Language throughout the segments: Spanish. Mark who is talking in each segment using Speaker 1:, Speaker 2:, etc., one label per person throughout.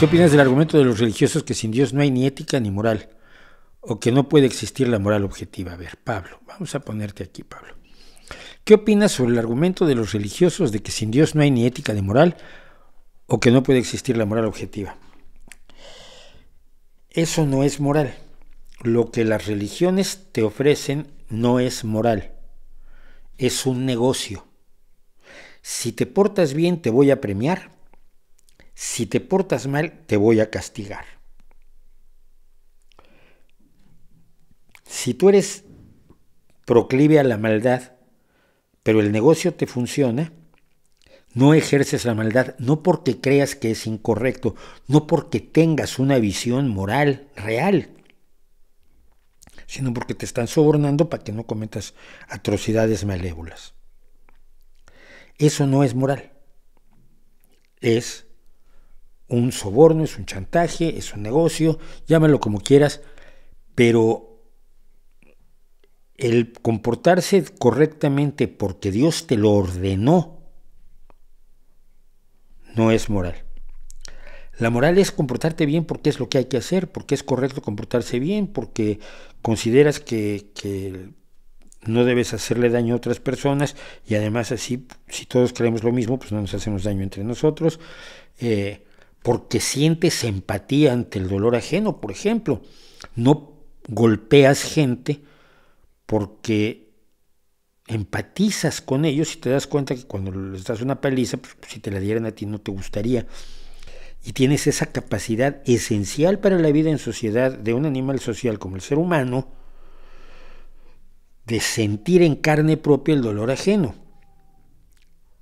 Speaker 1: ¿Qué opinas del argumento de los religiosos que sin Dios no hay ni ética ni moral? O que no puede existir la moral objetiva. A ver, Pablo, vamos a ponerte aquí, Pablo. ¿Qué opinas sobre el argumento de los religiosos de que sin Dios no hay ni ética ni moral? O que no puede existir la moral objetiva. Eso no es moral. Lo que las religiones te ofrecen no es moral. Es un negocio. Si te portas bien te voy a premiar si te portas mal, te voy a castigar. Si tú eres proclive a la maldad, pero el negocio te funciona, no ejerces la maldad, no porque creas que es incorrecto, no porque tengas una visión moral real, sino porque te están sobornando para que no cometas atrocidades malévolas. Eso no es moral, es un soborno, es un chantaje, es un negocio, llámalo como quieras, pero el comportarse correctamente porque Dios te lo ordenó no es moral. La moral es comportarte bien porque es lo que hay que hacer, porque es correcto comportarse bien, porque consideras que, no debes hacerle daño a otras personas y además así, si todos creemos lo mismo, pues no nos hacemos daño entre nosotros. Eh, porque sientes empatía ante el dolor ajeno, por ejemplo. No golpeas gente porque empatizas con ellos y te das cuenta que cuando les das una paliza, pues, pues, si te la dieran a ti no te gustaría. Y tienes esa capacidad esencial para la vida en sociedad de un animal social como el ser humano de sentir en carne propia el dolor ajeno.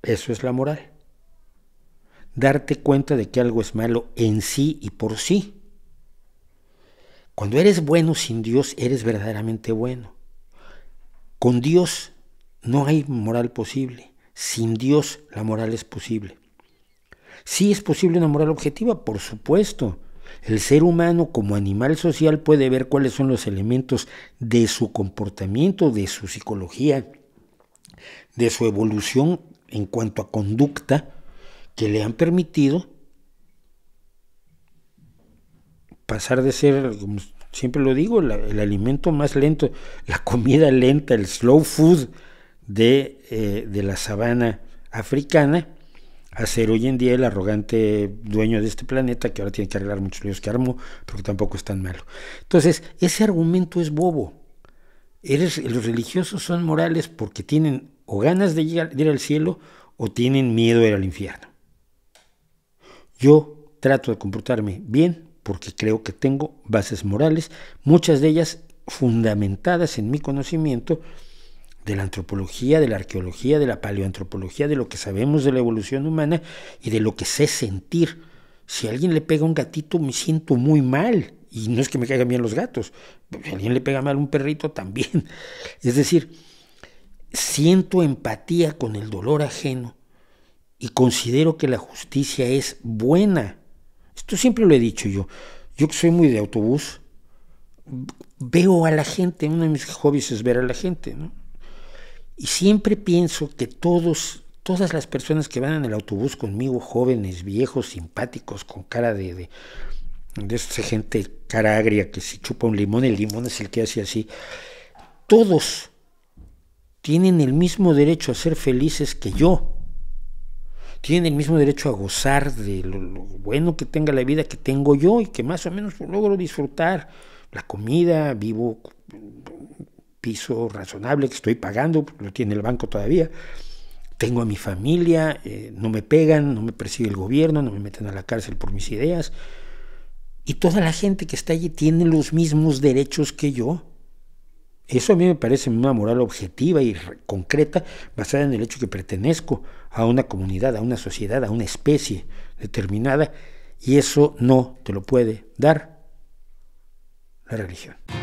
Speaker 1: Eso es la moral darte cuenta de que algo es malo en sí y por sí. Cuando eres bueno sin Dios, eres verdaderamente bueno. Con Dios no hay moral posible. Sin Dios la moral es posible. Sí es posible una moral objetiva, por supuesto. El ser humano como animal social puede ver cuáles son los elementos de su comportamiento, de su psicología, de su evolución en cuanto a conducta, que le han permitido pasar de ser, como siempre lo digo, el alimento más lento, la comida lenta, el slow food eh, de, la sabana africana, a ser hoy en día el arrogante dueño de este planeta que ahora tiene que arreglar muchos líos que armó, porque tampoco es tan malo. Entonces, ese argumento es bobo. Eres, los religiosos son morales porque tienen o ganas de, ir al cielo o tienen miedo de ir al infierno. Yo trato de comportarme bien porque creo que tengo bases morales, muchas de ellas fundamentadas en mi conocimiento de la antropología, de la arqueología, de la paleoantropología, de lo que sabemos de la evolución humana y de lo que sé sentir. Si alguien le pega un gatito, me siento muy mal. Y no es que me caigan bien los gatos. Si alguien le pega mal un perrito, también. Es decir, siento empatía con el dolor ajeno y considero que la justicia es buena. Esto siempre lo he dicho yo. Yo que soy muy de autobús, veo a la gente, uno de mis hobbies es ver a la gente, ¿no? Y siempre pienso que todos, todas las personas que van en el autobús conmigo, jóvenes, viejos, simpáticos, con cara de, de, gente cara agria que si chupa un limón, el limón es el que hace así, todos tienen el mismo derecho a ser felices que yo tienen el mismo derecho a gozar de lo, bueno que tenga la vida que tengo yo y que más o menos logro disfrutar. La comida, vivo piso razonable que estoy pagando, lo tiene el banco todavía. Tengo a mi familia, eh, no me pegan, no me persigue el gobierno, no me meten a la cárcel por mis ideas. Y toda la gente que está allí tiene los mismos derechos que yo eso a mí me parece una moral objetiva y concreta basada en el hecho que pertenezco a una comunidad, a una sociedad, a una especie determinada y eso no te lo puede dar la religión.